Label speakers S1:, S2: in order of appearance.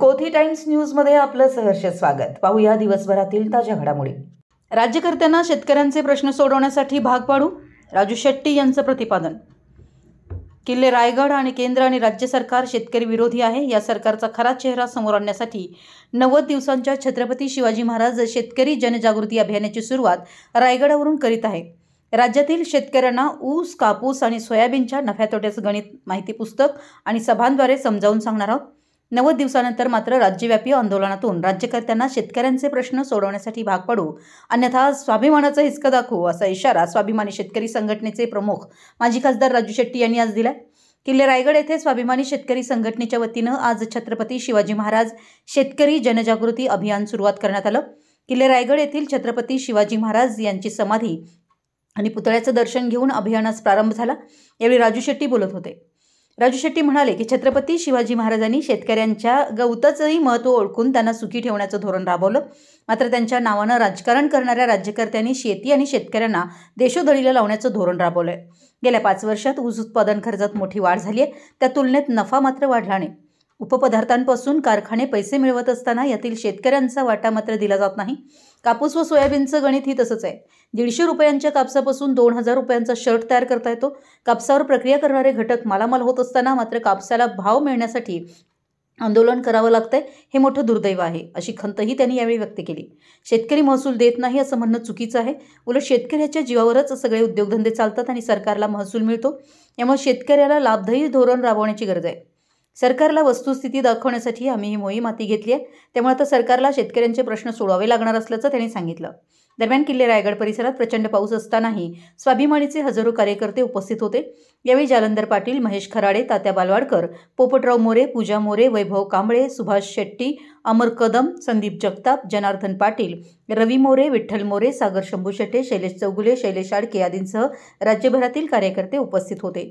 S1: कोथी times न्यूजमध्ये आपलं सहर्ष स्वागत पाहूया दिवसभरातील ताज्या घडामोडी राज्यकर्त्यांना शेतकऱ्यांचे प्रश्न सोडवण्यासाठी भाग पाडू राजू शेट्टी यांचं प्रतिपादन किल्ले रायगड आणि केंद्र आणि राज्य सरकार शेतकरी विरोधी आहे या सरकारचा खरा चेहरा समोर आणण्यासाठी नव्वद दिवसांच्या छत्रपती शिवाजी महाराज शेतकरी जनजागृती अभियानाची सुरुवात रायगडावरून करीत आहे राज्यातील शेतकऱ्यांना ऊस कापूस आणि सोयाबीनच्या नफ्या तोट्याचं गणित माहिती पुस्तक आणि सभांद्वारे समजावून सांगणार आहोत नव्वद दिवसानंतर मात्र राज्यव्यापी आंदोलनातून राज्यकर्त्यांना शेतकऱ्यांचे प्रश्न सोडवण्यासाठी भाग पाडू अन्यथा स्वाभिमानाचा हिसका दाखवू असा इशारा स्वाभिमानी शेतकरी संघटनेचे प्रमुख माजी खासदार राजू शेट्टी यांनी आज दिला किल्ले रायगड येथे स्वाभिमानी शेतकरी संघटनेच्या वतीनं आज छत्रपती शिवाजी महाराज शेतकरी जनजागृती अभियान सुरुवात करण्यात आलं किल्ले रायगड येथील छत्रपती शिवाजी महाराज यांची समाधी आणि पुतळ्याचं दर्शन घेऊन अभियानास प्रारंभ झाला यावेळी राजू शेट्टी बोलत होते राजू शेट्टी म्हणाले की छत्रपती शिवाजी महाराजांनी शेतकऱ्यांच्या गवताचंही महत्व ओळखून त्यांना सुखी ठेवण्याचं धोरण राबवलं मात्र त्यांच्या नावानं राजकारण करणाऱ्या राज्यकर्त्यांनी शेती आणि शेतकऱ्यांना देशोधडीला लावण्याचं धोरण राबवलं गेल्या पाच वर्षात ऊस उत्पादन खर्चात मोठी वाढ झाली आहे त्या तुलनेत नफा मात्र वाढला नाही उपपदार्थांपासून कारखाने पैसे मिळवत असताना यातील शेतकऱ्यांचा वाटा मात्र दिला जात नाही कापूस व सोयाबीनचं गणित ही तसंच आहे दीडशे रुपयांच्या कापसापासून दोन हजार रुपयांचा शर्ट तयार करता येतो कापसावर प्रक्रिया करणारे घटक मालामाल होत असताना मात्र कापसाला भाव मिळण्यासाठी आंदोलन करावं लागतंय हे मोठं दुर्दैव आहे अशी खंतही त्यांनी यावेळी व्यक्त केली शेतकरी महसूल देत नाही असं म्हणणं चुकीचं आहे उलट शेतकऱ्याच्या जीवावरच सगळे उद्योगधंदे चालतात आणि सरकारला महसूल मिळतो यामुळे शेतकऱ्याला लाभदायी धोरण राबवण्याची गरज आहे सरकारला वस्तुस्थिती दाखवण्यासाठी आम्ही ही मोहीम हाती घेतली आहे त्यामुळे आता सरकारला शेतकऱ्यांचे प्रश्न सोडवावे लागणार असल्याचं त्यांनी सांगितलं दरम्यान किल्ले रायगड परिसरात प्रचंड पाऊस असतानाही स्वाभिमानीचे हजारो कार्यकर्ते उपस्थित होते यावेळी जालंदर पाटील महेश खराडे तात्या बालवाडकर पोपटराव मोरे पूजा मोरे वैभव कांबळे सुभाष शेट्टी अमर कदम संदीप जगताप जनार्दन पाटील रवी मोरे विठ्ठल मोरे सागर शंभू शेट्टे शैलेश चौगुले शैलेश आडके आदींसह राज्यभरातील कार्यकर्ते उपस्थित होते